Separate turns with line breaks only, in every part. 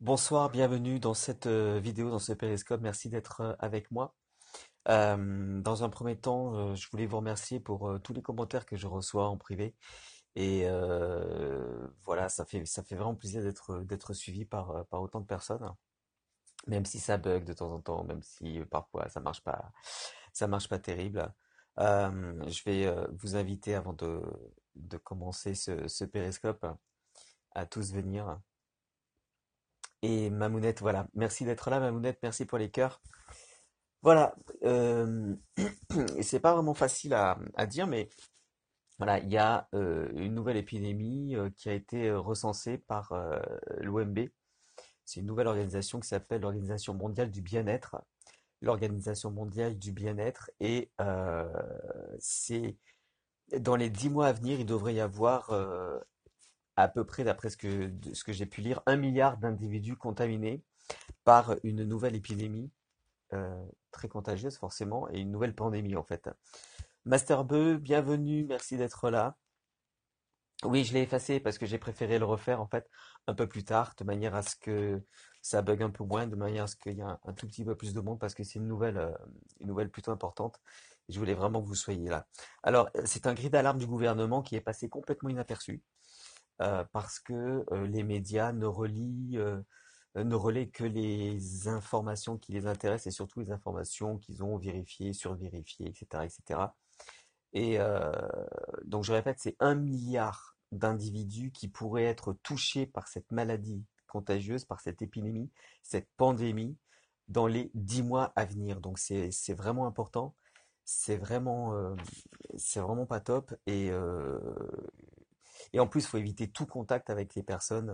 Bonsoir, bienvenue dans cette euh, vidéo, dans ce périscope. Merci d'être euh, avec moi. Euh, dans un premier temps, je voulais vous remercier pour tous les commentaires que je reçois en privé. Et voilà, ça fait, ça fait vraiment plaisir d'être, suivi par, par autant de personnes. Même si ça bug de temps en temps, même si parfois ça marche pas, ça marche pas terrible. je vais vous inviter avant de, de commencer ce, ce périscope à tous venir et Mamounette, voilà. Merci d'être là, Mamounette. Merci pour les cœurs. Voilà. Euh, c'est pas vraiment facile à, dire, mais voilà, il y a euh, une nouvelle épidémie euh, qui a été euh, recensée par l'OMB. C'est une nouvelle organisation qui s'appelle l'Organisation mondiale du bien-être. L'Organisation mondiale du bien-être. Et c'est dans les dix mois à venir, il devrait y avoir à peu près, d'après ce que, j'ai pu lire, un milliard d'individus contaminés par une nouvelle épidémie euh, très contagieuse forcément et une nouvelle pandémie en fait. Master Beu, bienvenue, merci d'être là. Oui, je l'ai effacé parce que j'ai préféré le refaire en fait un peu plus tard, de manière à ce que ça bug un peu moins, de manière à ce qu'il y ait un, tout petit peu plus de monde parce que c'est une nouvelle, euh, une nouvelle plutôt importante. Je voulais vraiment que vous soyez là. Alors, c'est un cri d'alarme du gouvernement qui est passé complètement inaperçu. Euh, parce que euh, les médias ne relient euh, ne relaient que les informations qui les intéressent et surtout les informations qu'ils ont vérifiées, survérifiées, etc., etc. Et donc je répète, c'est un milliard d'individus qui pourraient être touchés par cette maladie contagieuse, par cette épidémie, cette pandémie, dans les dix mois à venir. Donc c'est vraiment important, c'est vraiment, c'est vraiment pas top. Et et en plus, il faut éviter tout contact avec les personnes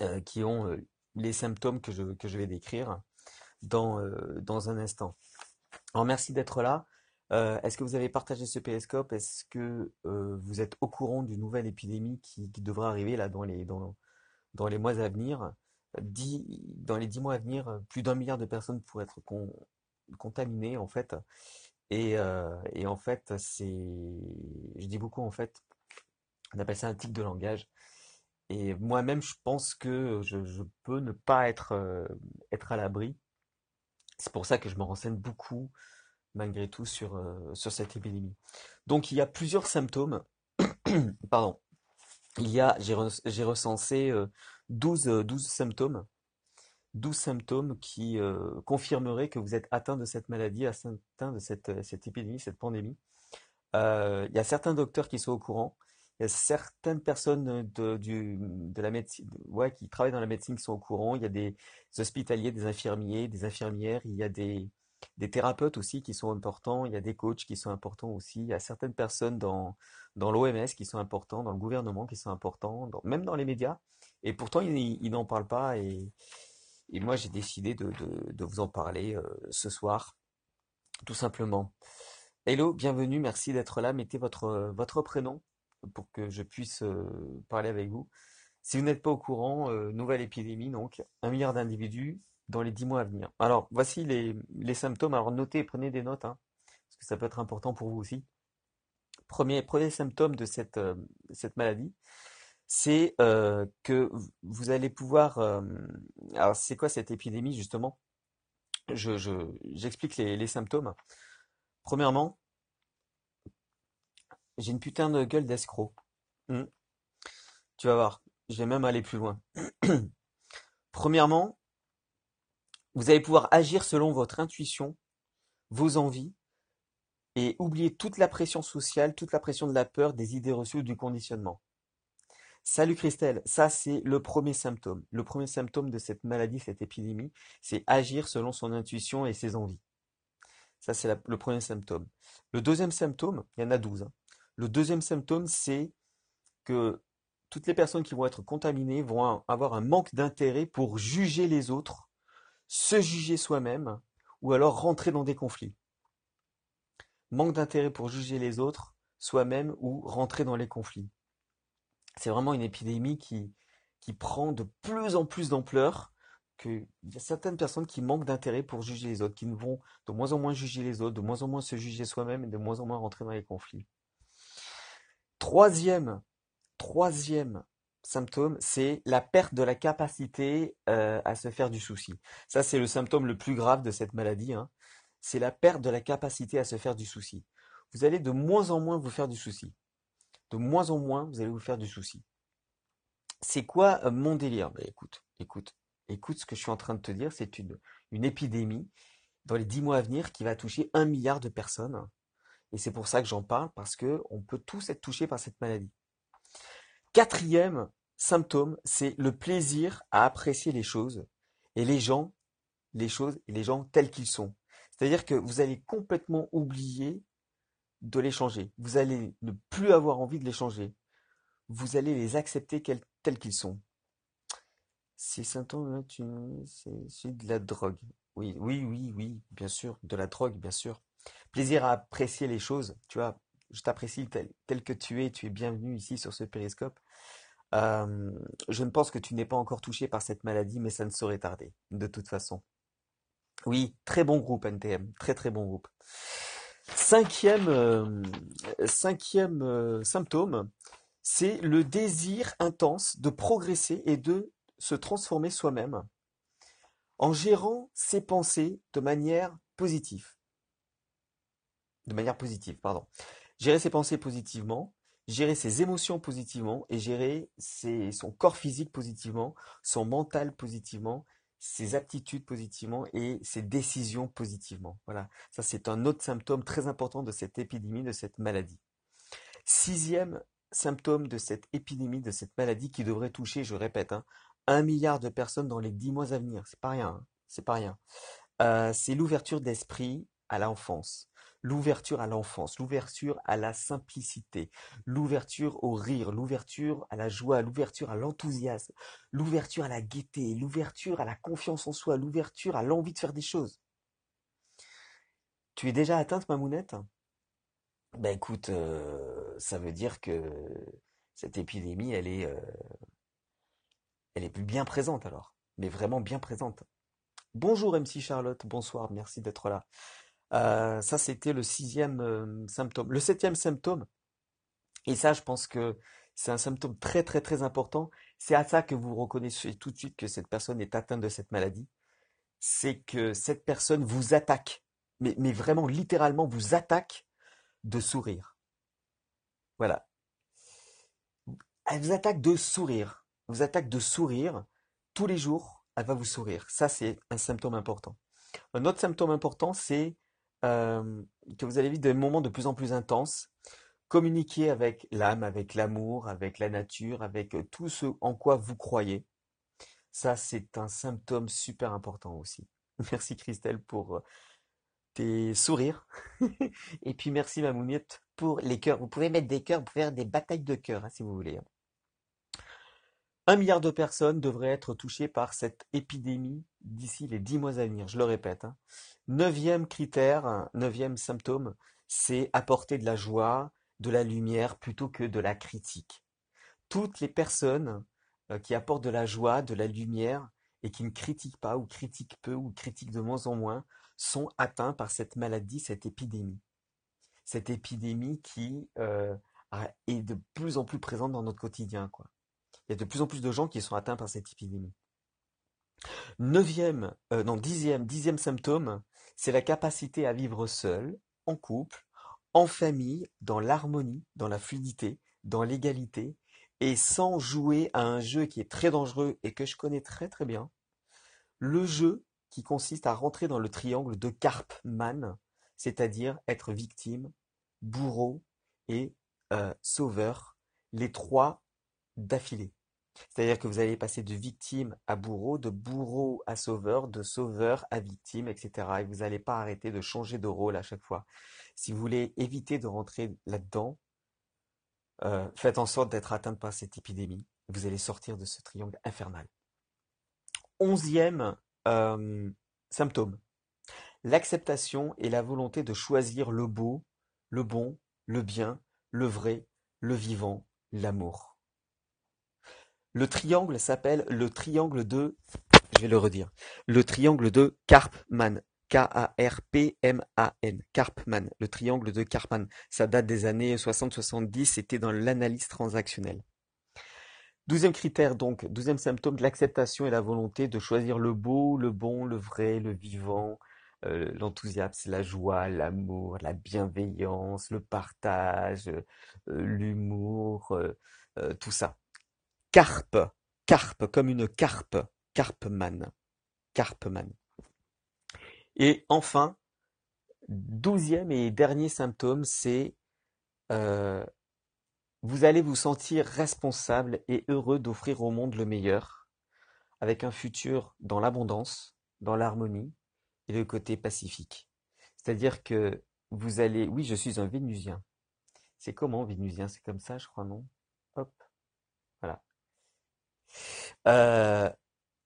euh, euh, qui ont euh, les symptômes que je, que je vais décrire dans, dans un instant. Alors, merci d'être là. Est-ce que vous avez partagé ce périscope Est-ce que vous êtes au courant d'une nouvelle épidémie qui, devra arriver là dans les, dans, les mois à venir Dans les dix mois à venir, plus d'un milliard de personnes pourraient être contaminées en fait. Et, et, en fait, c'est, je dis beaucoup en fait, on appelle ça un tic de langage. Et moi-même, je pense que je, peux ne pas être, euh, être à l'abri. C'est pour ça que je me renseigne beaucoup, malgré tout, sur, euh, sur cette épidémie. Donc, il y a plusieurs symptômes. Pardon. Il y a, j'ai recensé 12, euh, symptômes. 12 symptômes qui confirmeraient que vous êtes atteint de cette maladie, atteint de cette, cette épidémie, cette pandémie. il y a certains docteurs qui sont au courant il y a certaines personnes de, la médecine, ouais, qui travaillent dans la médecine qui sont au courant. Il y a des hospitaliers, des infirmiers, des infirmières. Il y a des, thérapeutes aussi qui sont importants. Il y a des coachs qui sont importants aussi. Il y a certaines personnes dans, l'OMS qui sont importants, dans le gouvernement qui sont importants, même dans les médias. Et pourtant, ils, n'en parlent pas. Et, moi, j'ai décidé de, vous en parler euh, ce soir, tout simplement. Hello, bienvenue, merci d'être là. Mettez votre prénom pour que je puisse euh, parler avec vous. Si vous n'êtes pas au courant, euh, nouvelle épidémie, donc un milliard d'individus dans les dix mois à venir. Alors, voici les, les symptômes. Alors, notez, prenez des notes, hein, parce que ça peut être important pour vous aussi. Premier, symptôme de cette, euh, cette maladie, c'est que vous allez pouvoir... alors, c'est quoi cette épidémie, justement J'explique je, les, les symptômes. Premièrement, j'ai une putain de gueule d'escroc. Hmm. Tu vas voir, je vais même aller plus loin. Premièrement, vous allez pouvoir agir selon votre intuition, vos envies, et oublier toute la pression sociale, toute la pression de la peur, des idées reçues ou du conditionnement. Salut Christelle, ça c'est le premier symptôme. Le premier symptôme de cette maladie, cette épidémie, c'est agir selon son intuition et ses envies. Ça c'est le premier symptôme. Le deuxième symptôme, il y en a douze. Hein. Le deuxième symptôme, c'est que toutes les personnes qui vont être contaminées vont avoir un manque d'intérêt pour juger les autres, se juger soi-même, ou alors rentrer dans des conflits. Manque d'intérêt pour juger les autres, soi-même, ou rentrer dans les conflits. C'est vraiment une épidémie qui, qui prend de plus en plus d'ampleur, qu'il y a certaines personnes qui manquent d'intérêt pour juger les autres, qui ne vont de moins en moins juger les autres, de moins en moins se juger soi-même et de moins en moins rentrer dans les conflits. Troisième, troisième symptôme, c'est la perte de la capacité euh, à se faire du souci. Ça, c'est le symptôme le plus grave de cette maladie. Hein. C'est la perte de la capacité à se faire du souci. Vous allez de moins en moins vous faire du souci. De moins en moins, vous allez vous faire du souci. C'est quoi euh, mon délire ben, Écoute, écoute, écoute ce que je suis en train de te dire. C'est une, une épidémie dans les dix mois à venir qui va toucher un milliard de personnes. Et c'est pour ça que j'en parle, parce que peut tous être touchés par cette maladie. Quatrième symptôme, c'est le plaisir à apprécier les choses et les gens, les choses et les gens tels qu'ils sont. C'est-à-dire que vous allez complètement oublier de les changer. Vous allez ne plus avoir envie de les changer. Vous allez les accepter tels qu'ils sont. Ces symptômes c'est c'est de la drogue. Oui, oui, oui, oui, bien sûr, de la drogue, bien sûr plaisir à apprécier les choses, tu vois. Je t'apprécie tel, que tu es, tu es bienvenu ici sur ce périscope. je ne pense que tu n'es pas encore touché par cette maladie, mais ça ne saurait tarder, de toute façon. Oui, très bon groupe NTM, très très bon groupe. Cinquième, symptôme, c'est le désir intense de progresser et de se transformer soi-même en gérant ses pensées de manière positive de manière positive, pardon. Gérer ses pensées positivement, gérer ses émotions positivement et gérer son corps physique positivement, son mental positivement, ses aptitudes positivement et ses décisions positivement. Voilà, ça c'est un autre symptôme très important de cette épidémie, de cette maladie. Sixième symptôme de cette épidémie, de cette maladie qui devrait toucher, je répète, hein, un milliard de personnes dans les dix mois à venir. C'est pas rien, hein. c'est pas rien. Euh, c'est l'ouverture d'esprit à l'enfance l'ouverture à l'enfance, l'ouverture à la simplicité, l'ouverture au rire, l'ouverture à la joie, l'ouverture à l'enthousiasme, l'ouverture à la gaieté, l'ouverture à la confiance en soi, l'ouverture à l'envie de faire des choses. Tu es déjà atteinte, ma mounette Ben écoute, euh, ça veut dire que cette épidémie, elle est, euh, elle est plus bien présente alors, mais vraiment bien présente. Bonjour MC Charlotte, bonsoir, merci d'être là. Euh, ça, c'était le sixième euh, symptôme. Le septième symptôme, et ça, je pense que c'est un symptôme très très très important, c'est à ça que vous reconnaissez tout de suite que cette personne est atteinte de cette maladie, c'est que cette personne vous attaque, mais, mais vraiment littéralement vous attaque de sourire. Voilà. Elle vous attaque de sourire. Elle vous attaque de sourire. Tous les jours, elle va vous sourire. Ça, c'est un symptôme important. Un autre symptôme important, c'est que vous allez vivre des moments de plus en plus intenses. communiquer avec l'âme, avec l'amour, avec la nature, avec tout ce en quoi vous croyez. Ça, c'est un symptôme super important aussi. Merci Christelle pour tes sourires. Et puis merci Mamouniette pour les cœurs. Vous pouvez mettre des cœurs, vous pouvez faire des batailles de cœurs hein, si vous voulez. Hein. Un milliard de personnes devraient être touchées par cette épidémie d'ici les dix mois à venir, je le répète. Hein. Neuvième critère, neuvième symptôme, c'est apporter de la joie, de la lumière plutôt que de la critique. Toutes les personnes euh, qui apportent de la joie, de la lumière et qui ne critiquent pas ou critiquent peu ou critiquent de moins en moins sont atteintes par cette maladie, cette épidémie. Cette épidémie qui euh, est de plus en plus présente dans notre quotidien, quoi. Il y a de plus en plus de gens qui sont atteints par cette épidémie. Neuvième, euh, non, dixième, dixième symptôme, c'est la capacité à vivre seul, en couple, en famille, dans l'harmonie, dans la fluidité, dans l'égalité, et sans jouer à un jeu qui est très dangereux et que je connais très très bien, le jeu qui consiste à rentrer dans le triangle de Karpman, c'est-à-dire être victime, bourreau et euh, sauveur, les trois d'affilée. C'est-à-dire que vous allez passer de victime à bourreau, de bourreau à sauveur, de sauveur à victime, etc. Et vous n'allez pas arrêter de changer de rôle à chaque fois. Si vous voulez éviter de rentrer là-dedans, euh, faites en sorte d'être atteinte par cette épidémie. Vous allez sortir de ce triangle infernal. Onzième euh, symptôme, l'acceptation et la volonté de choisir le beau, le bon, le bien, le vrai, le vivant, l'amour. Le triangle s'appelle le triangle de je vais le redire, le triangle de Karpman. K-A-R-P-M-A-N, Karpman, le triangle de Karpman. Ça date des années 60-70, c'était dans l'analyse transactionnelle. Douzième critère donc, douzième symptôme de l'acceptation et la volonté de choisir le beau, le bon, le vrai, le vivant, euh, l'enthousiasme, la joie, l'amour, la bienveillance, le partage, euh, l'humour, euh, tout ça. Carpe, carpe comme une carpe, carpe-man. Et enfin, douzième et dernier symptôme, c'est euh, vous allez vous sentir responsable et heureux d'offrir au monde le meilleur, avec un futur dans l'abondance, dans l'harmonie et le côté pacifique. C'est-à-dire que vous allez, oui, je suis un Vénusien. C'est comment Vénusien C'est comme ça, je crois, non euh,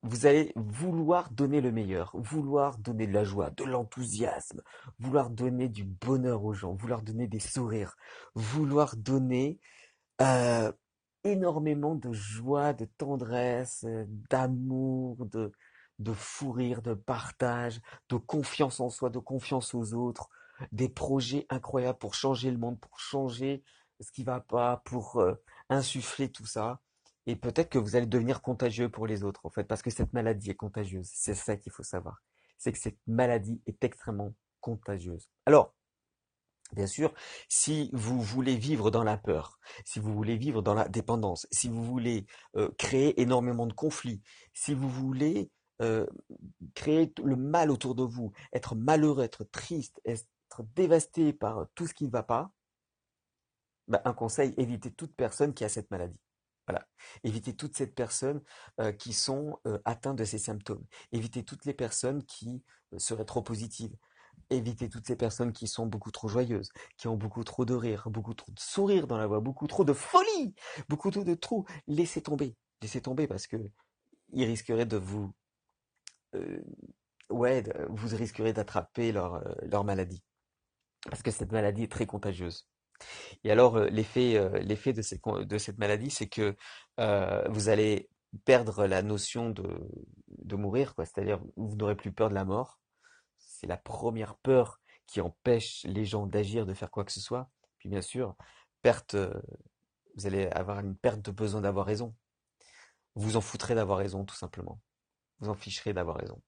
vous allez vouloir donner le meilleur, vouloir donner de la joie, de l'enthousiasme, vouloir donner du bonheur aux gens, vouloir donner des sourires, vouloir donner euh, énormément de joie, de tendresse, euh, d'amour, de, de fou rire, de partage, de confiance en soi, de confiance aux autres, des projets incroyables pour changer le monde, pour changer ce qui va pas, pour insuffler tout ça et peut-être que vous allez devenir contagieux pour les autres, en fait, parce que cette maladie est contagieuse. C'est ça qu'il faut savoir. C'est que cette maladie est extrêmement contagieuse. Alors, Bien sûr, si vous voulez vivre dans la peur, si vous voulez vivre dans la dépendance, si vous voulez euh, créer énormément de conflits, si vous voulez euh, créer le mal autour de vous, être malheureux, être triste, être dévasté par tout ce qui ne va pas, bah, un conseil, évitez toute personne qui a cette maladie. Voilà. Évitez toutes ces personnes euh, qui sont euh, atteintes de ces symptômes. Évitez toutes les personnes qui euh, seraient trop positives. Évitez toutes ces personnes qui sont beaucoup trop joyeuses, qui ont beaucoup trop de rire, beaucoup trop de sourire dans la voix, beaucoup trop de folie, beaucoup trop de trop. Laissez tomber. Laissez tomber parce que ils risqueraient de vous. ouais, vous risquerez d'attraper leur, leur maladie. Parce que cette maladie est très contagieuse. Et alors, euh, l'effet euh, de, cette, maladie, c'est que euh, vous allez perdre la notion de, mourir, C'est-à-dire, vous n'aurez plus peur de la mort. C'est la première peur qui empêche les gens d'agir, de faire quoi que ce soit. Puis bien sûr, perte, vous allez avoir une perte de besoin d'avoir raison. Vous en foutrez d'avoir raison, tout simplement. Vous en ficherez d'avoir raison.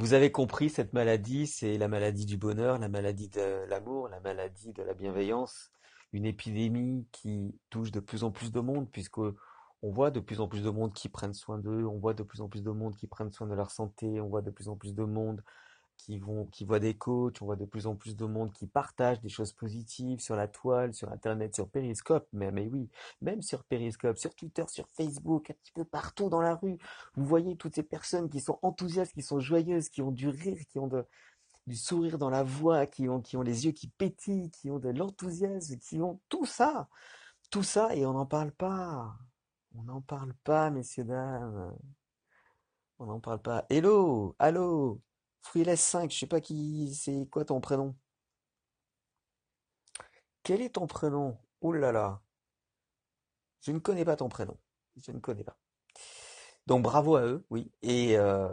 Vous avez compris, cette maladie, c'est la maladie du bonheur, la maladie de l'amour, la maladie de la bienveillance, une épidémie qui touche de plus en plus de monde, puisque on voit de plus en plus de monde qui prennent soin d'eux, on voit de plus en plus de monde qui prennent soin de leur santé, on voit de plus en plus de monde qui vont, qui voient des coachs, on voit de plus en plus de monde qui partagent des choses positives sur la toile, sur Internet, sur Periscope, mais, oui, même sur Periscope, sur Twitter, sur Facebook, un petit peu partout dans la rue. Vous voyez toutes ces personnes qui sont enthousiastes, qui sont joyeuses, qui ont du rire, qui ont du sourire dans la voix, qui ont, qui ont les yeux qui pétillent, qui ont de l'enthousiasme, qui ont tout ça, tout ça, et on n'en parle pas. On n'en parle pas, messieurs, dames. On n'en parle pas. Hello, allô, Fruiless 5, je sais pas qui. C'est quoi ton prénom Quel est ton prénom Oh là là. Je ne connais pas ton prénom. Je ne connais pas. Donc bravo à eux, oui. Et, euh,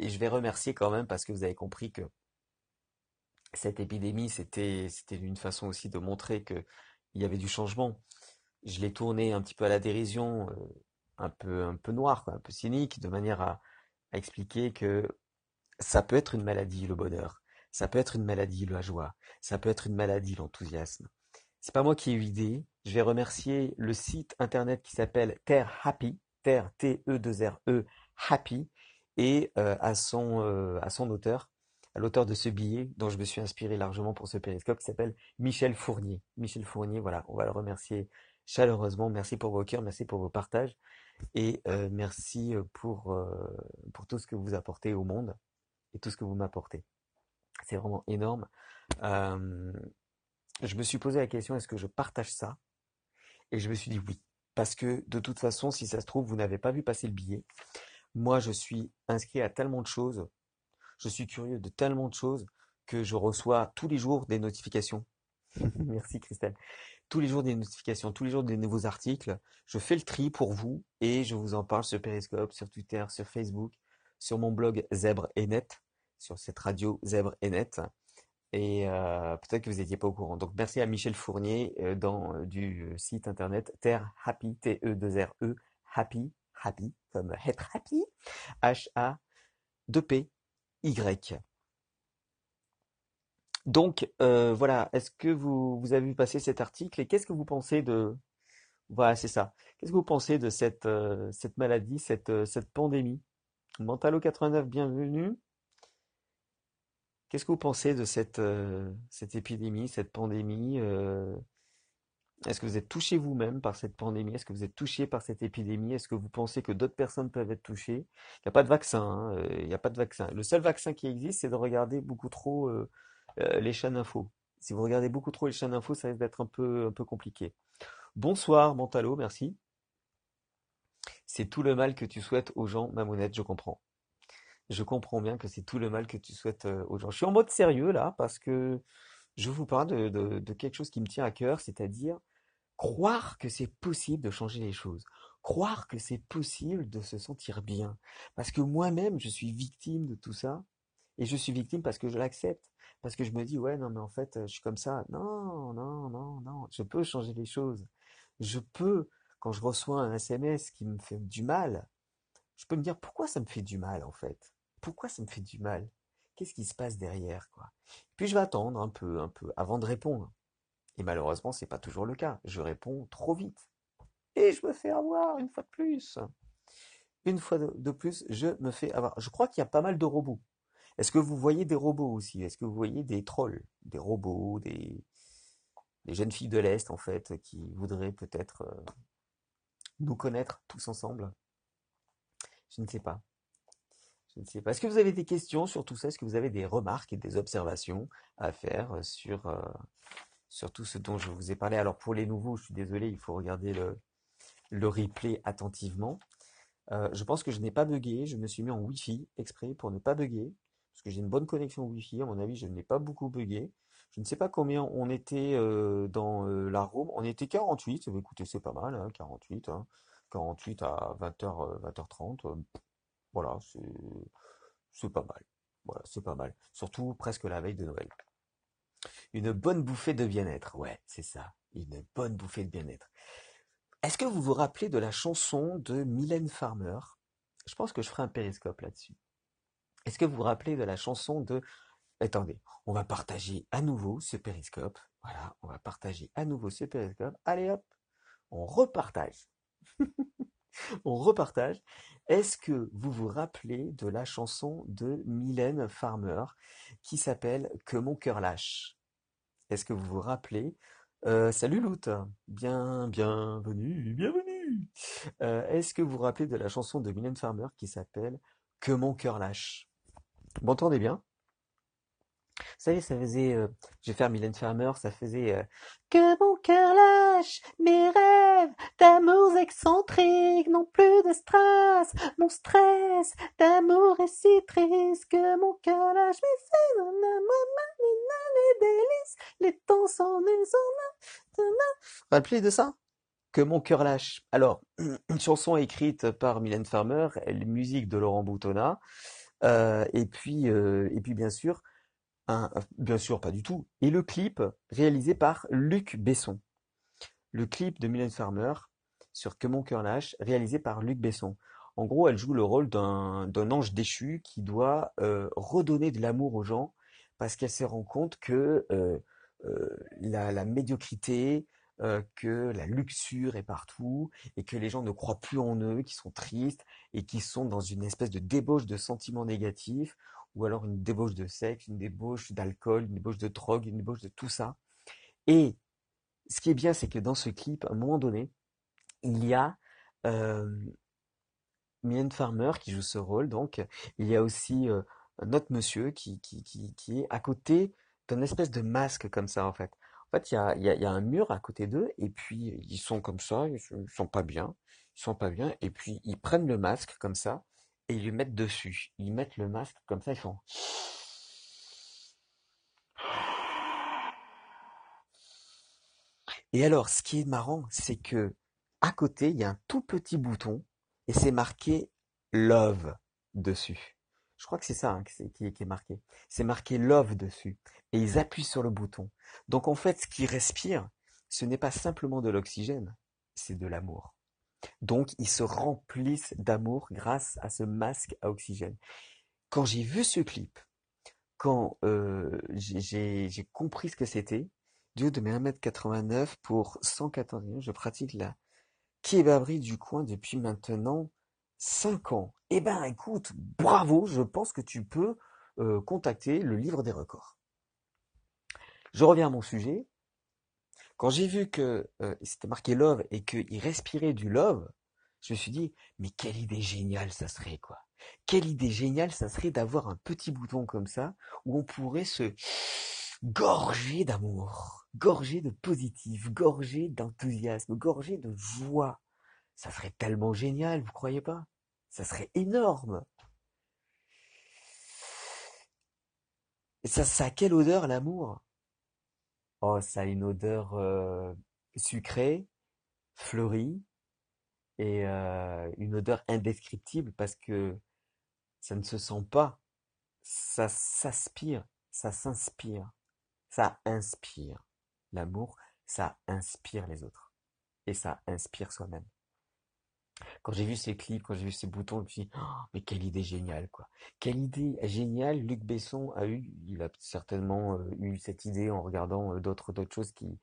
je vais remercier quand même parce que vous avez compris que cette épidémie, c'était c'était une façon aussi de montrer qu'il il y avait du changement. Je l'ai tourné un petit peu à la dérision, euh, un peu un peu noir, un peu cynique, de manière à expliquer que ça peut être une maladie, le bonheur. Ça peut être une maladie, la joie. Ça peut être une maladie, l'enthousiasme. C'est pas moi qui ai eu l'idée. Je vais remercier le site internet qui s'appelle Terre Happy, Terre T-E-2-R-E, e, Happy, et euh, à, son, euh, à son auteur, à l'auteur de ce billet dont je me suis inspiré largement pour ce périscope qui s'appelle Michel Fournier. Michel Fournier, voilà, on va le remercier chaleureusement. Merci pour vos cœurs, merci pour vos partages et euh, merci pour, pour tout ce que vous apportez au monde et tout ce que vous m'apportez. C'est vraiment énorme. Euh, je me suis posé la question, est-ce que je partage ça Et je me suis dit oui. Parce que de toute façon, si ça se trouve, vous n'avez pas vu passer le billet. Moi, je suis inscrit à tellement de choses. Je suis curieux de tellement de choses que je reçois tous les jours des notifications. Merci Christelle. Tous les jours des notifications, tous les jours des nouveaux articles. Je fais le tri pour vous et je vous en parle sur Periscope, sur Twitter, sur Facebook sur mon blog Zèbre et Net, sur cette radio Zèbre et Net. Et euh, peut-être que vous n'étiez pas au courant. Donc merci à Michel Fournier euh, dans, euh, du site internet Terre Happy, T-E-2-R-E, Happy, Happy, comme être happy, H-A-2-P-Y. Donc voilà, est-ce que vous, vous avez vu passer cet article et qu'est-ce que vous pensez de... Voilà, c'est ça. Qu'est-ce que vous pensez de cette, cette maladie, cette, cette pandémie Mentalo89, bienvenue. Qu'est-ce que vous pensez de cette, euh, cette épidémie, cette pandémie euh? Est-ce que vous êtes touché vous-même par cette pandémie Est-ce que vous êtes touché par cette épidémie Est-ce que vous pensez que d'autres personnes peuvent être touchées Il n'y a pas de vaccin. Hein, euh, il n'y a pas de vaccin. Le seul vaccin qui existe, c'est de regarder beaucoup trop les chaînes d'infos Si vous regardez beaucoup trop les chaînes d'infos ça risque d'être un peu, un peu compliqué. Bonsoir Mentalo, merci. C'est tout le mal que tu souhaites aux gens, Mamounette, je comprends. Je comprends bien que c'est tout le mal que tu souhaites euh, aux gens. Je suis en mode sérieux là, parce que je vous parle de, de quelque chose qui me tient à cœur, c'est-à-dire croire que c'est possible de changer les choses croire que c'est possible de se sentir bien. Parce que moi-même, je suis victime de tout ça. Et je suis victime parce que je l'accepte. Parce que je me dis, ouais, non, mais en fait, euh, je suis comme ça. Non, non, non, non. Je peux changer les choses. Je peux quand je reçois un SMS qui me fait du mal, je peux me dire pourquoi ça me fait du mal en fait Pourquoi ça me fait du mal Qu'est-ce qui se passe derrière quoi Puis je vais attendre un peu, un peu, avant de répondre. Et malheureusement, c'est pas toujours le cas. Je réponds trop vite et je me fais avoir une fois de plus. Une fois de plus, je me fais avoir. Je crois qu'il y a pas mal de robots. Est-ce que vous voyez des robots aussi Est-ce que vous voyez des trolls, des robots, des, des jeunes filles de l'Est, en fait, qui voudraient peut-être euh, nous connaître tous ensemble Je ne sais pas. Je ne sais pas. Est-ce que vous avez des questions sur tout ça Est-ce que vous avez des remarques et des observations à faire euh, sur, euh, sur tout ce dont je vous ai parlé Alors pour les nouveaux, je suis désolé, il faut regarder le, replay attentivement. Euh, je pense que je n'ai pas bugué, je me suis mis en Wi-Fi exprès pour ne pas buguer, parce que j'ai une bonne connexion Wi-Fi, à mon avis je n'ai pas beaucoup bugué je ne sais pas combien on était euh, dans euh, la Rome. On était 48. Eh ben, écoutez, c'est pas mal, 48. Hein, 48 hein. à 20h, euh, 20h30. voilà, c'est pas mal. Voilà, c'est pas mal. Surtout presque la veille de Noël. Une bonne bouffée de bien-être. Ouais, c'est ça. Une bonne bouffée de bien-être. Est-ce que vous vous rappelez de la chanson de Mylène Farmer Je pense que je ferai un périscope là-dessus. Est-ce que vous vous rappelez de la chanson de Attendez, on va partager à nouveau ce périscope. Voilà, on va partager à nouveau ce périscope. Allez hop, on repartage. on repartage. Est-ce que vous vous rappelez de la chanson de Mylène Farmer qui s'appelle Que mon cœur lâche Est-ce que vous vous rappelez euh, Salut Loot bien, bienvenue, bienvenue. Euh, est-ce que vous vous rappelez de la chanson de Mylène Farmer qui s'appelle Que mon cœur lâche Vous M'entendez bien vous savez, ça faisait, euh, je vais faire Mylène Farmer, ça faisait euh, Que mon cœur lâche mes rêves d'amours excentriques, non plus de stress, mon stress d'amour est si triste que mon cœur lâche mes fées, les délices, les temps sont les Rappelez de ça que mon cœur lâche. Alors, une chanson écrite par Mylène Farmer, musique de Laurent Boutonnat, euh, et puis, et puis bien sûr, euh, bien sûr, pas du tout. Et le clip réalisé par Luc Besson. Le clip de Mylène Farmer sur Que mon cœur lâche, réalisé par Luc Besson. En gros, elle joue le rôle d'un ange déchu qui doit euh, redonner de l'amour aux gens parce qu'elle se rend compte que euh, la, la, médiocrité, que la luxure est partout et que les gens ne croient plus en eux, qui sont tristes et qui sont dans une espèce de débauche de sentiments négatifs ou alors une débauche de sexe, une débauche d'alcool, une débauche de drogue, une débauche de tout ça. Et ce qui est bien, c'est que dans ce clip, à un moment donné, il y a euh, Mian Farmer qui joue ce rôle, donc il y a aussi euh, notre monsieur qui, qui, qui, est à côté d'un espèce de masque comme ça en fait. En fait, il y a, y a, un mur à côté d'eux et puis ils sont comme ça, ils sont pas bien, ils sont pas bien et puis ils prennent le masque comme ça et ils lui mettent dessus, ils mettent le masque comme ça, ils font Et alors, ce qui est marrant, c'est que à côté, il y a un tout petit bouton et c'est marqué Love dessus. Je crois que c'est ça hein, qui, est, qui est marqué. C'est marqué Love dessus. Et ils appuient sur le bouton. Donc en fait, ce qu'ils respirent, ce n'est pas simplement de l'oxygène, c'est de l'amour. Donc, ils se remplissent d'amour grâce à ce masque à oxygène. Quand j'ai vu ce clip, quand euh, j'ai compris ce que c'était, Dieu de mes 1m89 pour 114 je pratique la kebaberie du coin depuis maintenant 5 ans. Eh ben écoute, bravo, je pense que tu peux euh, contacter le livre des records. Je reviens à mon sujet, quand j'ai vu que c'était euh, marqué love et qu'il respirait du love, je me suis dit, mais quelle idée géniale ça serait, quoi. Quelle idée géniale ça serait d'avoir un petit bouton comme ça où on pourrait se gorger d'amour, gorger de positif, gorger d'enthousiasme, gorger de joie. Ça serait tellement génial, vous croyez pas Ça serait énorme. ça, ça a quelle odeur l'amour Oh, ça a une odeur euh, sucrée, fleurie et euh, une odeur indescriptible parce que ça ne se sent pas, ça s'aspire, ça s'inspire, ça inspire. L'amour, ça inspire les autres et ça inspire soi-même. Quand j'ai vu ces clips, quand j'ai vu ces boutons, je me suis dit, oh, mais quelle idée géniale, quoi. Quelle idée géniale Luc Besson a eu. Il a certainement euh, eu cette idée en regardant euh, d'autres d'autres choses qui,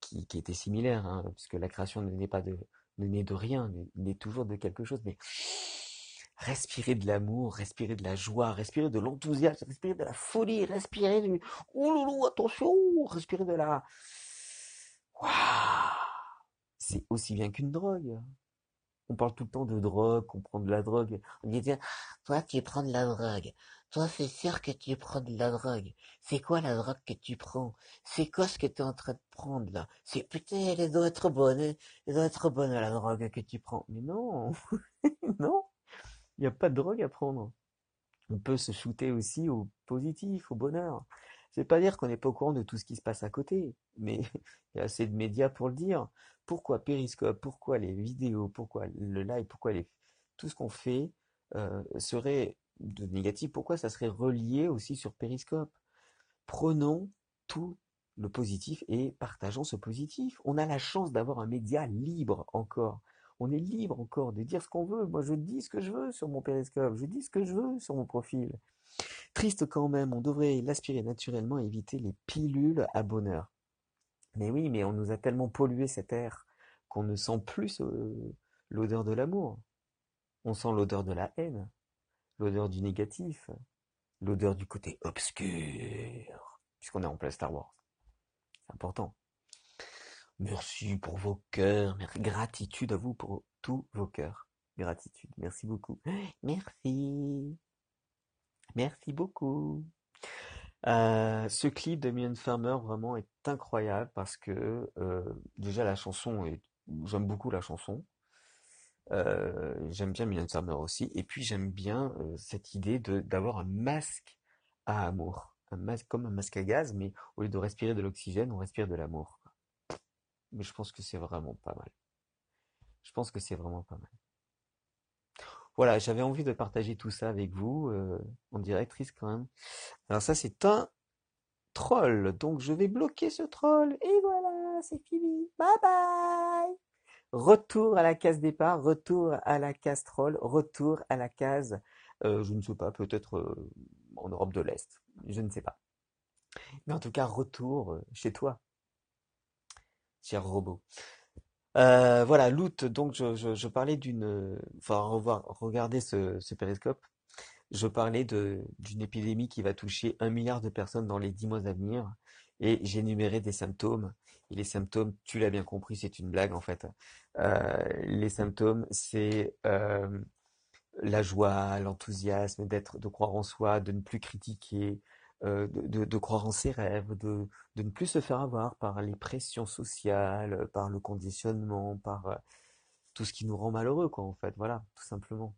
qui, qui étaient similaires, hein, puisque la création ne naît pas de ne elle de rien, naît toujours de quelque chose. Mais respirer de l'amour, respirer de la joie, respirer de l'enthousiasme, respirer de la folie, respirer de loulou, attention, respirer de la. Waouh C'est aussi bien qu'une drogue on parle tout le temps de drogue, on prend de la drogue. On dit, toi, tu prends de la drogue. Toi, c'est sûr que tu prends de la drogue. C'est quoi la drogue que tu prends? C'est quoi ce que tu es en train de prendre, là? C'est putain, elle doit être bonne, hein. elle doit être bonne, la drogue que tu prends. Mais non! non! Il n'y a pas de drogue à prendre. On peut se shooter aussi au positif, au bonheur. C'est pas dire qu'on n'est pas au courant de tout ce qui se passe à côté, mais il y a assez de médias pour le dire. Pourquoi Periscope, pourquoi les vidéos, pourquoi le live, pourquoi tout ce qu'on fait euh, serait de négatif, pourquoi ça serait relié aussi sur Periscope Prenons tout le positif et partageons ce positif. On a la chance d'avoir un média libre encore. On est libre encore de dire ce qu'on veut. Moi, je dis ce que je veux sur mon Periscope, je dis ce que je veux sur mon profil. Triste quand même, on devrait l'aspirer naturellement et éviter les pilules à bonheur. Mais oui, mais on nous a tellement pollué cet air qu'on ne sent plus euh, l'odeur de l'amour. On sent l'odeur de la haine, l'odeur du négatif, l'odeur du côté obscur, puisqu'on est en plein Star Wars. C'est important. Merci pour vos cœurs, gratitude à vous pour tous vos cœurs. Gratitude, merci beaucoup. Merci. Merci beaucoup. Euh, ce clip de Million Farmer vraiment est incroyable parce que euh, déjà la chanson j'aime beaucoup la chanson. Euh, j'aime bien Million Farmer aussi et puis j'aime bien cette idée d'avoir un masque à amour, comme un masque à gaz mais au lieu de respirer de l'oxygène, on respire de l'amour. Mais je pense que c'est vraiment pas mal. Je pense que c'est vraiment pas mal. Voilà, j'avais envie de partager tout ça avec vous, euh, en directrice quand même. Alors ça, c'est un troll, donc je vais bloquer ce troll. Et voilà, c'est fini. Bye bye Retour à la case départ, retour à la case troll, retour à la case, euh, je ne sais pas, peut-être euh, en Europe de l'Est, je ne sais pas. Mais en tout cas, retour chez toi, cher robot. Euh, voilà, loot, donc je, parlais d'une... Enfin, revoir, regardez ce, ce périscope. Je parlais d'une épidémie qui va toucher un milliard de personnes dans les dix mois à venir. Et j'énumérais des symptômes. Et les symptômes, tu l'as bien compris, c'est une blague en fait. Euh, les symptômes, c'est euh, la joie, l'enthousiasme d'être, de croire en soi, de ne plus critiquer, euh, de, croire en ses rêves, de, ne plus se faire avoir par les pressions sociales, euh, par le conditionnement, par euh, tout ce qui nous rend malheureux, quoi, en fait, voilà, tout simplement.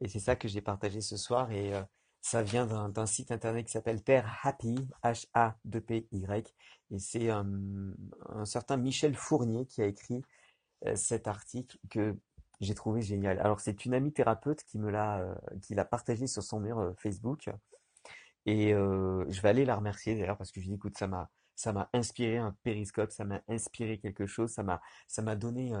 Et c'est ça que j'ai partagé ce soir, et ça vient d'un site internet qui s'appelle Père Happy, H-A-P-Y, et c'est un, certain Michel Fournier qui a écrit cet article que j'ai trouvé génial. Alors c'est une amie thérapeute qui me l'a, qui l'a partagé sur son mur Facebook et je vais aller la remercier d'ailleurs parce que je dis écoute ça m'a ça m'a inspiré un périscope, ça m'a inspiré quelque chose, ça m'a ça m'a donné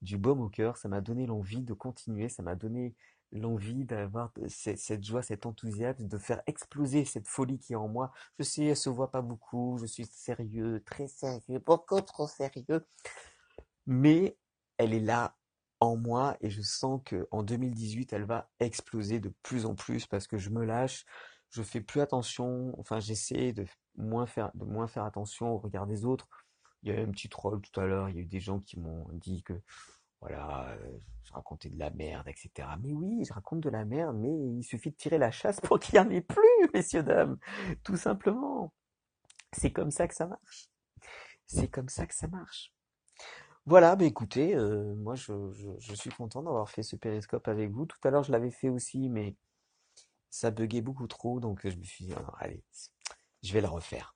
du baume au cœur, ça m'a donné l'envie de continuer, ça m'a donné l'envie d'avoir cette, joie, cet enthousiasme, de faire exploser cette folie qui est en moi. Je sais, elle se voit pas beaucoup, je suis sérieux, très sérieux, beaucoup trop sérieux, mais elle est là en moi et je sens que en 2018 elle va exploser de plus en plus parce que je me lâche, je fais plus attention, enfin j'essaie de moins faire de moins faire attention au regard des autres. Il y a eu un petit troll tout à l'heure, il y a eu des gens qui m'ont dit que voilà, euh, je racontais de la merde, etc. Mais oui, je raconte de la merde, mais il suffit de tirer la chasse pour qu'il n'y en ait plus, messieurs dames, tout simplement. C'est comme ça que ça marche. C'est comme ça que ça marche. Voilà, bah écoutez, euh, moi je suis content d'avoir fait ce périscope avec vous. Tout à l'heure je l'avais fait aussi, mais ça buguait beaucoup trop, donc je me suis dit, ah, allez, je vais le refaire.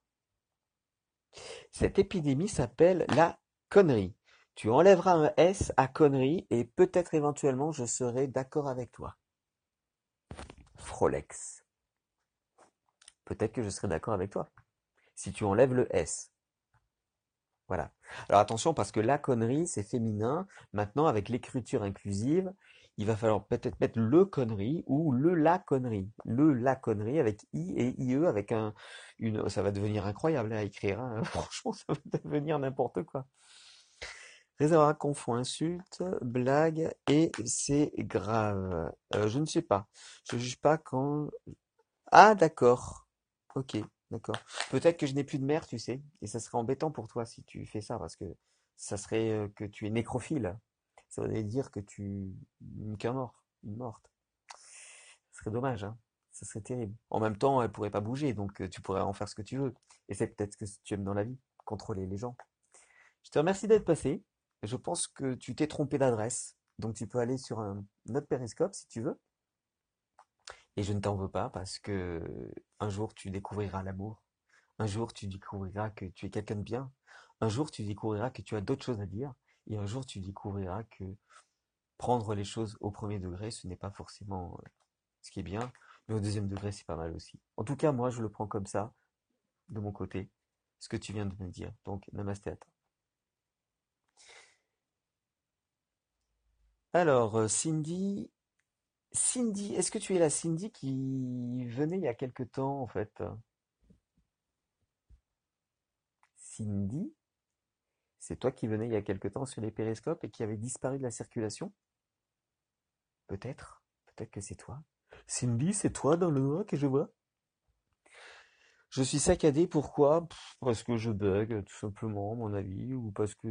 Cette épidémie s'appelle la connerie. Tu enlèveras un S à connerie et peut-être éventuellement je serai d'accord avec toi. Frolex. Peut-être que je serai d'accord avec toi. Si tu enlèves le S. Voilà. Alors attention parce que la connerie, c'est féminin. Maintenant, avec l'écriture inclusive, il va falloir peut-être mettre le connerie ou le la connerie. Le la connerie avec i et ie avec un, une, ça va devenir incroyable à écrire. Hein. Franchement, ça va devenir n'importe quoi. Réservoir confond insulte, blague et c'est grave. Euh, je ne sais pas. Je ne juge pas quand. Ah d'accord. Ok, d'accord. Peut-être que je n'ai plus de mère, tu sais, et ça serait embêtant pour toi si tu fais ça parce que ça serait euh, que tu es nécrophile. Ça voudrait dire que tu qu'un mort, une morte. Ce serait dommage, hein. Ce serait terrible. En même temps, elle pourrait pas bouger, donc euh, tu pourrais en faire ce que tu veux. Et c'est peut-être ce que tu aimes dans la vie, contrôler les gens. Je te remercie d'être passé. Je pense que tu t'es trompé d'adresse. Donc tu peux aller sur un, autre périscope si tu veux. Et je ne t'en veux pas parce que un jour tu découvriras l'amour. Un jour tu découvriras que tu es quelqu'un de bien. Un jour tu découvriras que tu as d'autres choses à dire et un jour tu découvriras que prendre les choses au premier degré, ce n'est pas forcément euh, ce qui est bien, mais au deuxième degré, c'est pas mal aussi. En tout cas, moi, je le prends comme ça, de mon côté, ce que tu viens de me dire. Donc, namasté à toi. Alors, euh, Cindy, Cindy, est-ce que tu es la Cindy qui venait il y a quelque temps, en fait Cindy c'est toi qui venais il y a quelque temps sur les périscopes et qui avait disparu de la circulation Peut-être, peut-être que c'est toi. Cindy, c'est toi dans le noir que je vois Je suis saccadé, pourquoi Parce que je bug, tout simplement, à mon avis, ou parce que...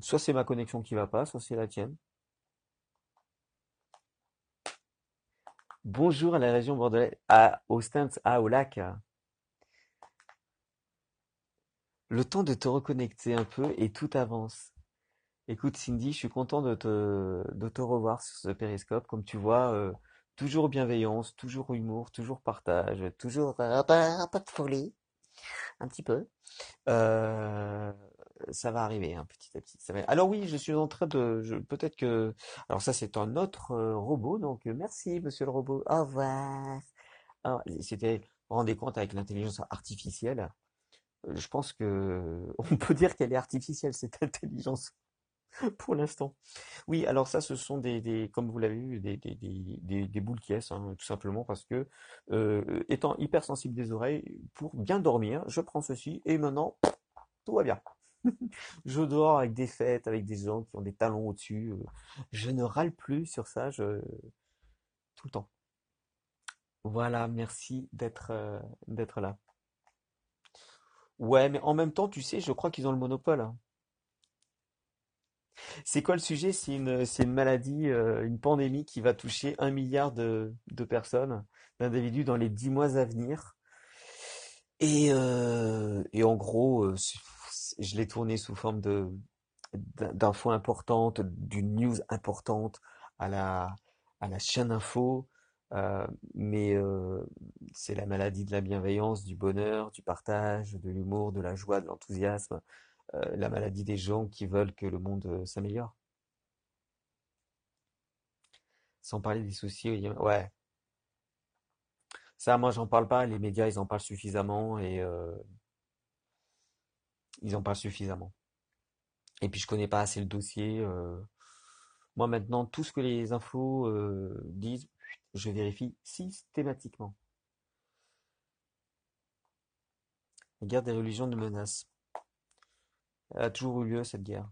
Soit c'est ma connexion qui va pas, soit c'est la tienne. Bonjour à la région bordelaise, à, au Stint, à, au lac le temps de te reconnecter un peu et tout avance. Écoute Cindy, je suis content de te, de te revoir sur ce périscope. Comme tu vois, euh, toujours bienveillance, toujours humour, toujours partage, toujours euh, pas, de folie, un petit peu. Euh, ça va arriver hein, petit à petit. Ça va... Alors oui, je suis en train de... Peut-être que... Alors ça, c'est un autre robot, donc merci monsieur le robot. Au revoir. C'était, rendez compte avec l'intelligence artificielle euh, je pense que on peut dire qu'elle est artificielle cette intelligence pour l'instant. Oui, alors ça, ce sont des, des comme vous l'avez vu, des, des, des, des, boules qui hein, tout simplement parce que euh, étant hypersensible des oreilles, pour bien dormir, je prends ceci et maintenant tout va bien. je dors avec des fêtes, avec des gens qui ont des talons au-dessus. Euh, je ne râle plus sur ça, je tout le temps. Voilà, merci d'être d'être là. Ouais, mais en même temps, tu sais, je crois qu'ils ont le monopole. C'est quoi le sujet? C'est une, maladie, euh, une pandémie qui va toucher un milliard de, personnes, d'individus dans les dix mois à venir. Et, euh, en gros, euh, je l'ai tourné sous forme d'infos importantes, d'une news importante à la à la chaîne info. Euh, mais euh, c'est la maladie de la bienveillance, du bonheur, du partage, de l'humour, de la joie, de l'enthousiasme, euh, la maladie des gens qui veulent que le monde s'améliore. Sans parler des soucis, ouais. Ça, moi, j'en parle pas. Les médias, ils en parlent suffisamment et ils en parlent suffisamment. Et puis, je connais pas assez le dossier. moi, maintenant, tout ce que les infos disent, je vérifie systématiquement. La guerre des religions de menace. Elle a toujours eu lieu, cette guerre.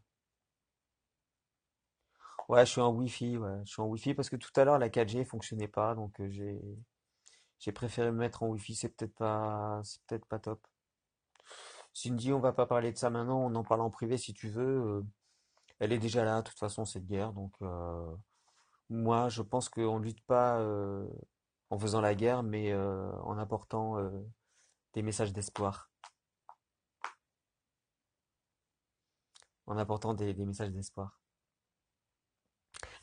Ouais, je suis en Wi-Fi, ouais. Je suis en wifi. parce que tout à l'heure, la 4G fonctionnait pas, donc euh, j'ai, j'ai préféré me mettre en Wi-Fi. C'est peut-être pas, c'est peut-être pas top. Cindy, on va pas parler de ça maintenant. On en parle en privé si tu veux. Euh, elle est déjà là, de toute façon, cette guerre, donc, euh, moi, je pense qu'on ne lutte pas euh, en faisant la guerre, mais euh, en apportant euh, des messages d'espoir. En apportant des, des messages d'espoir.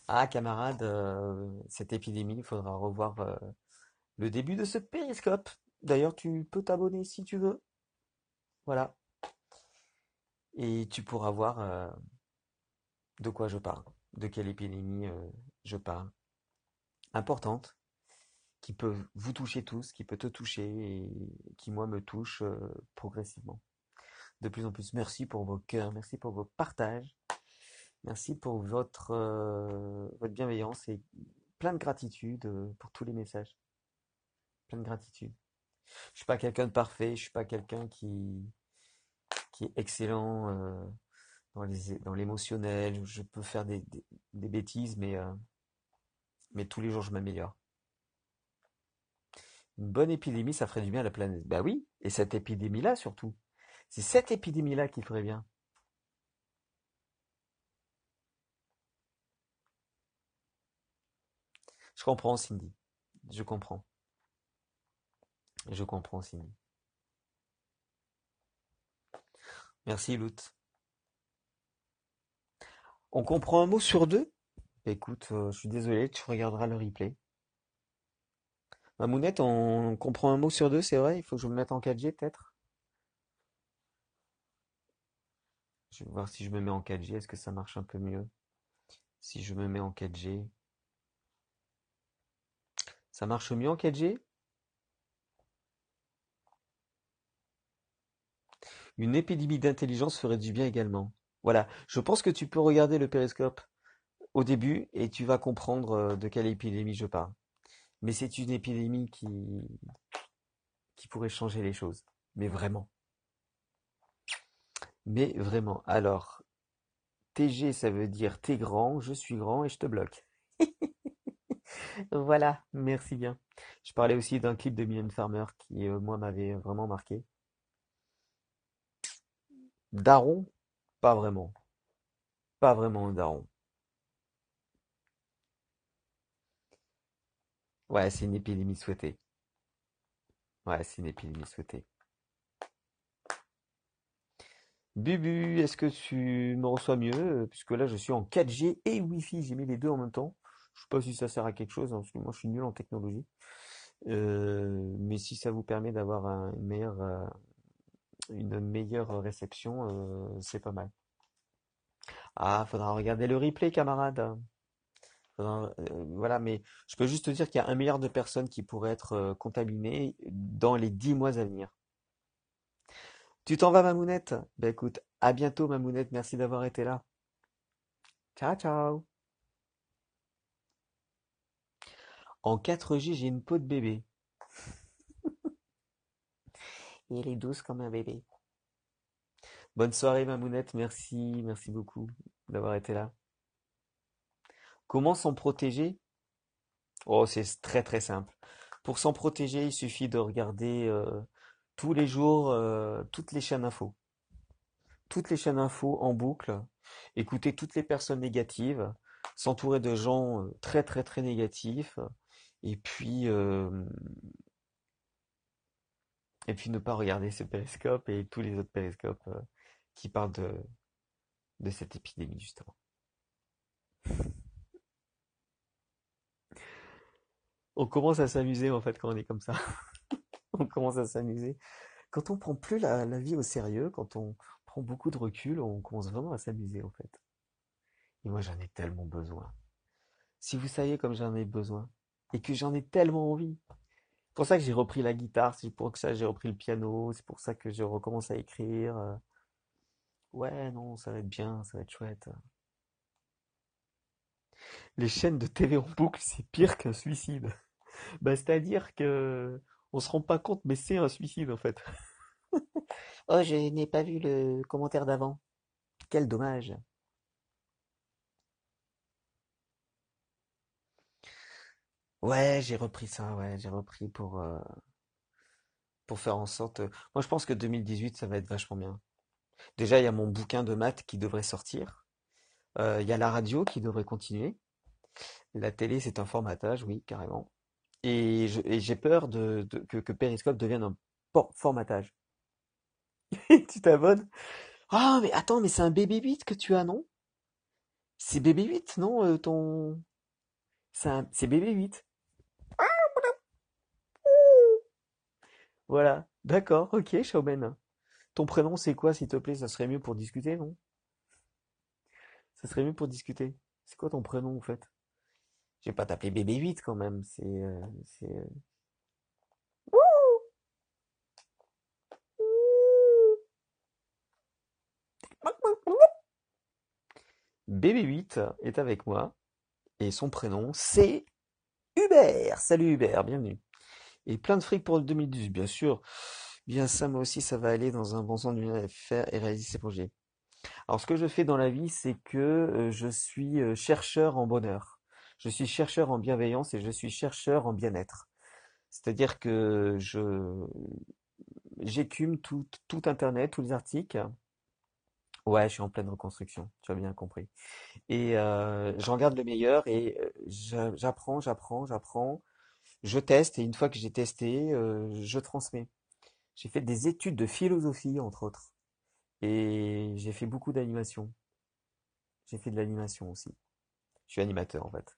Ah, camarades, cette épidémie, il faudra revoir le début de ce périscope. D'ailleurs, tu peux t'abonner si tu veux. Voilà. Et tu pourras voir de quoi je parle, de quelle épidémie je parle, importante, qui peut vous toucher tous, qui peut te toucher et qui, moi, me touche euh, progressivement. De plus en plus, merci pour vos cœurs, merci pour vos partages, merci pour votre, euh, votre bienveillance et plein de gratitude euh, pour tous les messages. Plein de gratitude. Je suis pas quelqu'un de parfait, je suis pas quelqu'un qui, qui est excellent dans les dans l'émotionnel. Je peux faire des, des, bêtises, mais mais tous les jours je m'améliore. Une bonne épidémie, ça ferait du bien à la planète. Ben oui, et cette épidémie-là surtout. C'est cette épidémie-là qui ferait bien. Je comprends, Cindy. Je comprends. Je comprends, Cindy. Merci, Lout. On comprend un mot sur deux Écoute, euh, je suis désolé, tu regarderas le replay. Mounette, on comprend un mot sur deux, c'est vrai? Il faut que je me mette en 4G peut-être? Je vais voir si je me mets en 4G, est-ce que ça marche un peu mieux? Si je me mets en 4G. Ça marche mieux en 4G? Une épidémie d'intelligence ferait du bien également. Voilà, je pense que tu peux regarder le périscope au début et tu vas comprendre euh, de quelle épidémie je parle. Mais c'est une épidémie qui, qui pourrait changer les choses. Mais vraiment. Mais vraiment. Alors, TG, ça veut dire t'es grand, je suis grand et je te bloque. voilà, merci bien. Je parlais aussi d'un clip de Million Farmer qui, euh, moi, m'avait vraiment marqué. Daron Pas vraiment. Pas vraiment daron. Ouais, c'est une épidémie souhaitée. Ouais, c'est une épidémie souhaitée. Bubu, est-ce que tu me reçois mieux euh, Puisque là, je suis en 4G et Wi-Fi. J'ai mis les deux en même temps. Je sais pas si ça sert à quelque chose, hein, parce que moi, je suis nul en technologie. Euh, mais si ça vous permet d'avoir une meilleure, euh, une meilleure réception, c'est pas mal. Ah, faudra regarder le replay, camarade. Euh, voilà, mais je peux juste te dire qu'il y a un milliard de personnes qui pourraient être euh, contaminées dans les dix mois à venir. Tu t'en vas, Mamounette? Ben écoute, à bientôt, Mamounette. Merci d'avoir été là. Ciao, ciao. En 4G, j'ai une peau de bébé. Et elle est douce comme un bébé. Bonne soirée, Mamounette. Merci, merci beaucoup d'avoir été là. Comment s'en protéger? Oh, c'est très très simple. Pour s'en protéger, il suffit de regarder euh, tous les jours euh, toutes les chaînes infos. Toutes les chaînes infos en boucle, écouter toutes les personnes négatives, s'entourer de gens euh, très très très négatifs, et puis et puis ne pas regarder ce périscope et tous les autres périscopes qui parlent de, de cette épidémie justement. on commence à s'amuser en fait quand on est comme ça. on commence à s'amuser. Quand on prend plus la, vie au sérieux, quand on prend beaucoup de recul, on commence vraiment à s'amuser en fait. Et moi j'en ai tellement besoin. Si vous savez comme j'en ai besoin et que j'en ai tellement envie. C'est pour ça que j'ai repris la guitare, c'est pour ça que j'ai repris le piano, c'est pour ça que je recommence à écrire. Euh, ouais, non, ça va être bien, ça va être chouette. Les chaînes de TV en boucle, c'est pire qu'un suicide. Bah, c'est-à-dire que on se rend pas compte, mais c'est un suicide en fait. oh, je n'ai pas vu le commentaire d'avant. Quel dommage. Ouais, j'ai repris ça, ouais, j'ai repris pour, euh, pour faire en sorte. Euh, moi, je pense que 2018, ça va être vachement bien. Déjà, il y a mon bouquin de maths qui devrait sortir. Euh, il y a la radio qui devrait continuer. La télé, c'est un formatage, oui, carrément. Et j'ai peur de, que, Periscope devienne un formatage. tu t'abonnes Ah, mais attends, mais c'est un bébé 8 que tu as, non C'est BB8, non euh, ton... C'est bébé 8 Voilà, d'accord, ok, Showman. Ton prénom, c'est quoi, s'il te plaît Ça serait mieux pour discuter, non Ça serait mieux pour discuter. C'est quoi ton prénom, en fait je vais pas t'appeler bb 8 quand même, c'est... 8 euh, euh. est avec moi et son prénom c'est Hubert. Salut Hubert, bienvenue. Et plein de fric pour le 2012, bien sûr. Bien ça, moi aussi, ça va aller dans un bon sens du faire et réaliser ses projets. Alors ce que je fais dans la vie, c'est que euh, je suis chercheur en bonheur. Je suis chercheur en bienveillance et je suis chercheur en bien-être. C'est-à-dire que je j'écume tout, Internet, tous les articles. Ouais, je suis en pleine reconstruction, tu as bien compris. Et euh, j'en garde le meilleur et euh, j'apprends, j'apprends, j'apprends. Je teste et une fois que j'ai testé, euh, je transmets. J'ai fait des études de philosophie, entre autres. Et j'ai fait beaucoup d'animation. J'ai fait de l'animation aussi. Je suis animateur en fait.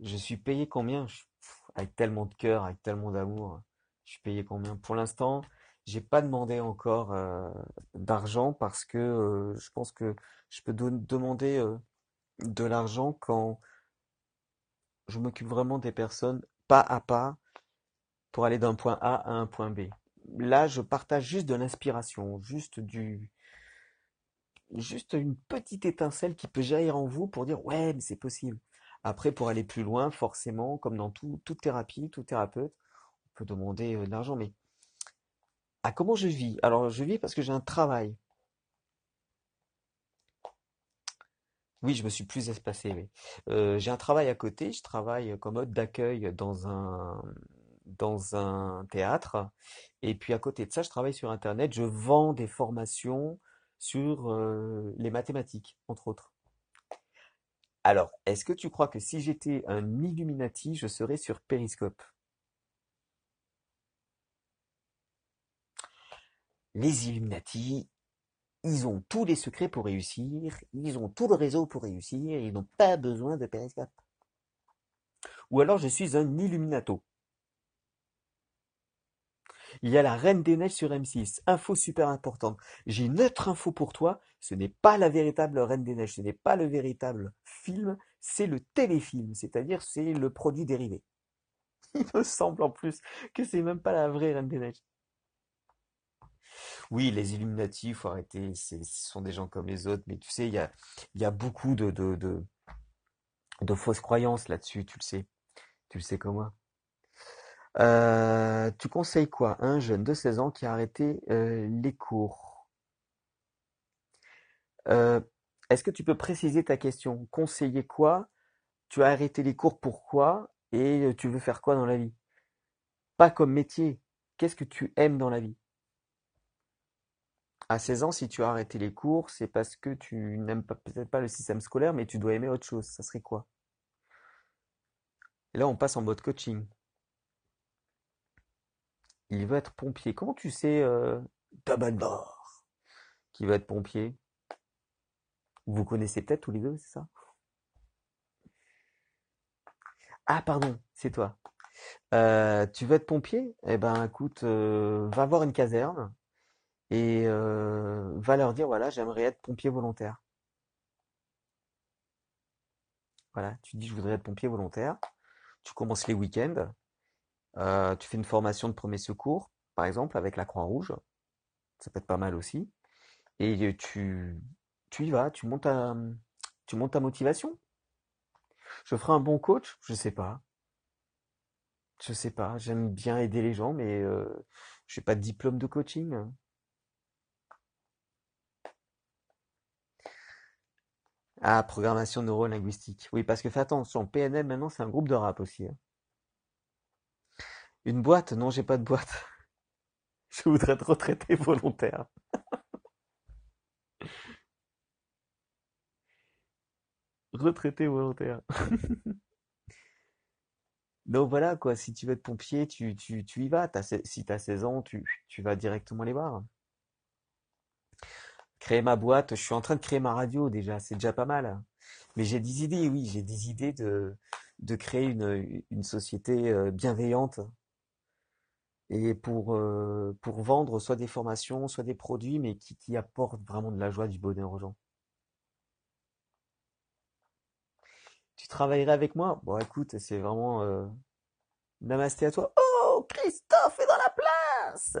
Je suis payé combien? Avec tellement de cœur, avec tellement d'amour, je suis payé combien? Pour l'instant, j'ai pas demandé encore euh, d'argent parce que euh, je pense que je peux demander euh, de l'argent quand je m'occupe vraiment des personnes pas à pas pour aller d'un point A à un point B. Là, je partage juste de l'inspiration, juste du, juste une petite étincelle qui peut jaillir en vous pour dire ouais, mais c'est possible. Après, pour aller plus loin, forcément, comme dans toute thérapie, tout thérapeute, on peut demander euh, de l'argent. Mais à comment je vis Alors, je vis parce que j'ai un travail. Oui, je me suis plus espacé. mais euh, j'ai un travail à côté. Je travaille comme hôte d'accueil dans un dans un théâtre. Et puis à côté de ça, je travaille sur Internet. Je vends des formations sur euh, les mathématiques, entre autres. Alors, est-ce que tu crois que si j'étais un Illuminati, je serais sur Periscope Les Illuminati, ils ont tous les secrets pour réussir, ils ont tout le réseau pour réussir, ils n'ont pas besoin de Periscope. Ou alors je suis un Illuminato. Il y a la Reine des Neiges sur M6. Info super importante. J'ai une autre info pour toi. Ce n'est pas la véritable Reine des Neiges. Ce n'est pas le véritable film. C'est le téléfilm. C'est-à-dire, c'est le produit dérivé. Il me semble en plus que c'est même pas la vraie Reine des Neiges. Oui, les Illuminati, faut arrêter. Ce sont des gens comme les autres. Mais tu sais, il y a, beaucoup de, de fausses croyances là-dessus. Tu le sais. Tu le sais comme moi. Euh, tu conseilles quoi à un jeune de 16 ans qui a arrêté euh, les cours? Euh, est-ce que tu peux préciser ta question? Conseiller quoi? Tu as arrêté les cours pourquoi? Et tu veux faire quoi dans la vie? Pas comme métier. Qu'est-ce que tu aimes dans la vie? À 16 ans, si tu as arrêté les cours, c'est parce que tu n'aimes peut-être pas le système scolaire, mais tu dois aimer autre chose. Ça serait quoi? là, on passe en mode coaching il va être pompier. Comment tu sais, euh, qui va être pompier Vous connaissez peut-être tous les deux, c'est ça Ah, pardon, c'est toi. Euh, tu veux être pompier Eh ben, écoute, euh, va voir une caserne et euh, va leur dire voilà, j'aimerais être pompier volontaire. Voilà, tu dis je voudrais être pompier volontaire. Tu commences les week-ends. Euh, tu fais une formation de premier secours, par exemple, avec la Croix-Rouge. Ça peut être pas mal aussi. Et euh, tu, y vas, tu montes, ta, tu montes ta motivation. Je ferai un bon coach Je sais pas. Je sais pas. J'aime bien aider les gens, mais euh, je n'ai pas de diplôme de coaching. Ah, programmation neuro-linguistique. Oui, parce que fais attention, PNL maintenant c'est un groupe de rap aussi. Hein. Une boîte? Non, j'ai pas de boîte. Je voudrais être retraité volontaire. retraité volontaire. Donc voilà, quoi, si tu veux être pompier, tu, y vas. si tu as 16 ans, tu, vas directement les voir. Créer ma boîte, je suis en train de créer ma radio déjà, c'est déjà pas mal. Mais j'ai des idées, oui, j'ai des idées de, de créer une, une société euh, bienveillante et pour, euh, pour vendre soit des formations, soit des produits, mais qui, qui apportent vraiment de la joie, du bonheur aux gens. Tu travaillerais avec moi Bon, écoute, c'est vraiment... Euh... Namasté à toi. Oh, Christophe est dans la place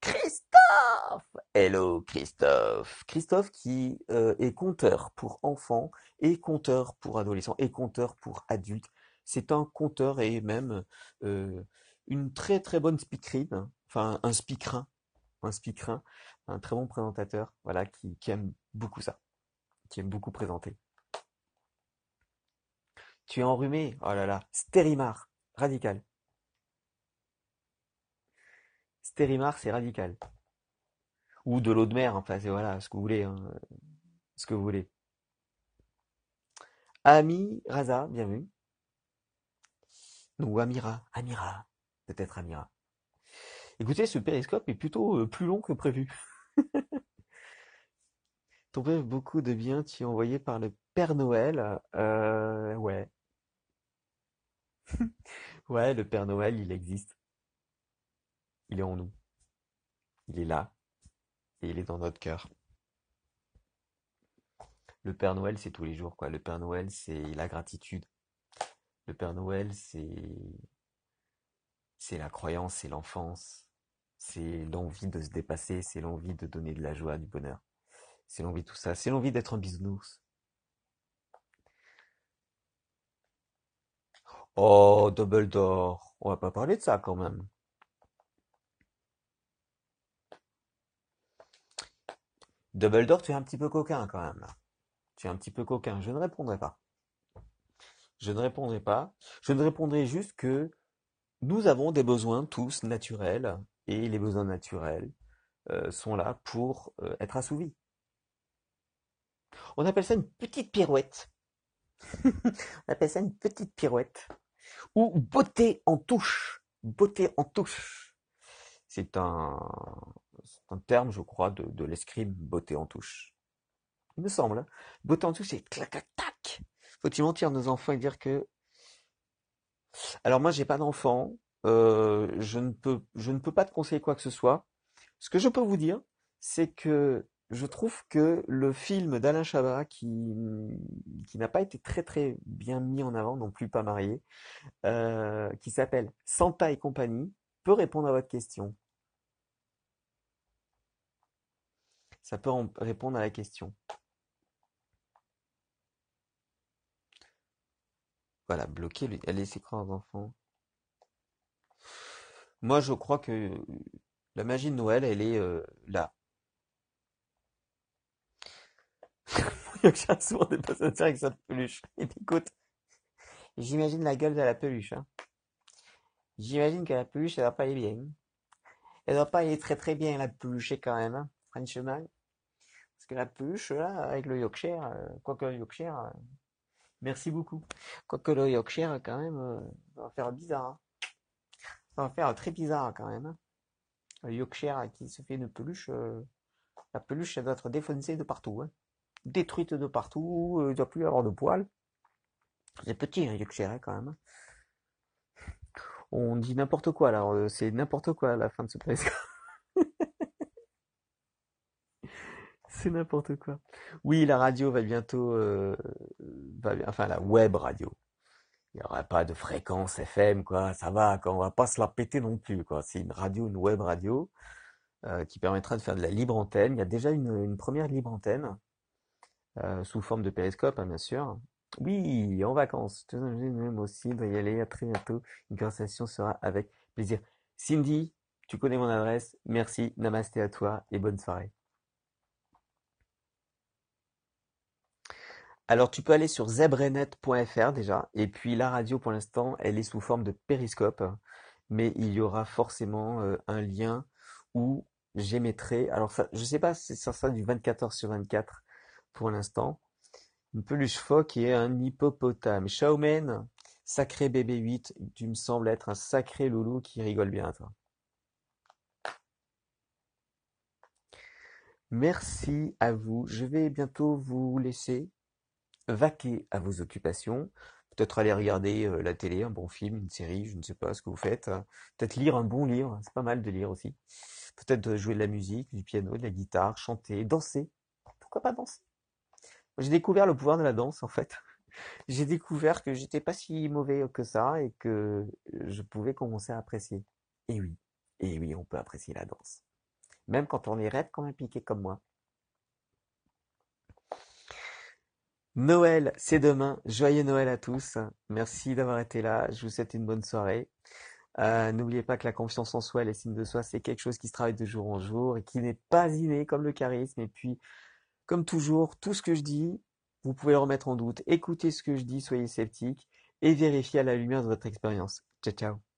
Christophe Hello, Christophe Christophe qui euh, est compteur pour enfants, et compteur pour adolescents, et compteur pour adultes. C'est un compteur et même... Euh, une très très bonne speakerine, enfin un speakerin, un speakerin, un très bon présentateur, voilà, qui, aime beaucoup ça, qui aime beaucoup présenter. Tu es enrhumé, oh là là, stérimar, radical. Stérimar, c'est radical. Ou de l'eau de mer, enfin, c'est voilà, ce que vous voulez, hein, ce que vous voulez. Ami Raza, bienvenue. Ou Amira, Amira, Peut-être Amira. Écoutez, ce périscope est plutôt euh, plus long que prévu. Ton père, beaucoup de biens t'y envoyé par le Père Noël. Euh, ouais. ouais, le Père Noël, il existe. Il est en nous. Il est là. Et il est dans notre cœur. Le Père Noël, c'est tous les jours, quoi. Le Père Noël, c'est la gratitude. Le Père Noël, c'est c'est la croyance, c'est l'enfance, c'est l'envie de se dépasser, c'est l'envie de donner de la joie, du bonheur, c'est l'envie de tout ça, c'est l'envie d'être un bisounours. Oh, double d'or, on va pas parler de ça quand même. Dumbledore, tu es un petit peu coquin quand même. Tu es un petit peu coquin. Je ne répondrai pas. Je ne répondrai pas. Je ne répondrai juste que nous avons des besoins tous naturels et les besoins naturels euh, sont là pour euh, être assouvis. On appelle ça une petite pirouette. On appelle ça une petite pirouette. Ou beauté en touche. Beauté en touche. C'est un, terme, je crois, de, l'escrime beauté en touche. Il me semble. Hein. Beauté en touche, c'est clac, clac, tac. Faut-il mentir nos enfants et dire que alors moi, n'ai pas d'enfant. Euh, je ne peux, je ne peux pas te conseiller quoi que ce soit. Ce que je peux vous dire, c'est que je trouve que le film d'Alain Chabat, qui, qui n'a pas été très très bien mis en avant, non plus pas marié, euh, qui s'appelle Santa et compagnie, peut répondre à votre question. Ça peut répondre à la question. Voilà, bloqué elle est croire aux enfants. Moi, je crois que euh, la magie de Noël, elle est euh, là. Il a que des avec sa peluche. Et écoute, j'imagine la gueule de la peluche. Hein. J'imagine que la peluche, elle va pas aller bien. Elle va pas aller très très bien, la peluche, hein, quand même. Hein, Parce que la peluche, là, avec le Yorkshire, euh, quoique le Yorkshire, Merci beaucoup. Quoique le Yorkshire, quand même, euh, va faire bizarre. Hein. Ça va faire très bizarre, quand même. Hein. Le Yorkshire qui se fait une peluche, euh, la peluche, elle doit être défoncée de partout. Hein. Détruite de partout, euh, il ne doit plus avoir de poils. C'est petit, un Yorkshire, quand même. On dit n'importe quoi, là. C'est n'importe quoi, la fin de ce presse. C'est n'importe quoi. Oui, la radio va bientôt, euh, enfin la web radio. Il n'y aura pas de fréquence FM, quoi. Ça va, on ne va pas se la péter non plus, quoi. C'est une radio, une web radio euh, qui permettra de faire de la libre antenne. Il y a déjà une, première libre antenne euh, sous forme de périscope, hein, bien sûr. Oui, en vacances. Moi aussi, dois y aller. À très bientôt. Une conversation sera avec plaisir. Cindy, tu connais mon adresse. Merci, namasté à toi et bonne soirée. Alors tu peux aller sur zebrenet.fr déjà, et puis la radio pour l'instant elle est sous forme de périscope, mais il y aura forcément euh, un lien où j'émettrai, alors ça, je sais pas si ça sera du 24h sur 24 pour l'instant, une peluche phoque et un hippopotame. Shaomen sacré bébé 8, tu me sembles être un sacré loulou qui rigole bien toi. Merci à vous. Je vais bientôt vous laisser Vaquer à vos occupations, peut-être aller regarder euh, la télé, un bon film, une série, je ne sais pas ce que vous faites, peut-être lire un bon livre, c'est pas mal de lire aussi, peut-être euh, jouer de la musique, du piano, de la guitare, chanter, danser, pourquoi pas danser J'ai découvert le pouvoir de la danse en fait. J'ai découvert que j'étais pas si mauvais que ça et que je pouvais commencer à apprécier. Et oui, et oui, on peut apprécier la danse. Même quand on est raide comme un piqué comme moi. Noël, c'est demain. Joyeux Noël à tous. Merci d'avoir été là. Je vous souhaite une bonne soirée. Euh, n'oubliez pas que la confiance en soi, et signes de soi, c'est quelque chose qui se travaille de jour en jour et qui n'est pas inné comme le charisme. Et puis, comme toujours, tout ce que je dis, vous pouvez le remettre en doute. Écoutez ce que je dis, soyez sceptiques et vérifiez à la lumière de votre expérience. Ciao, ciao.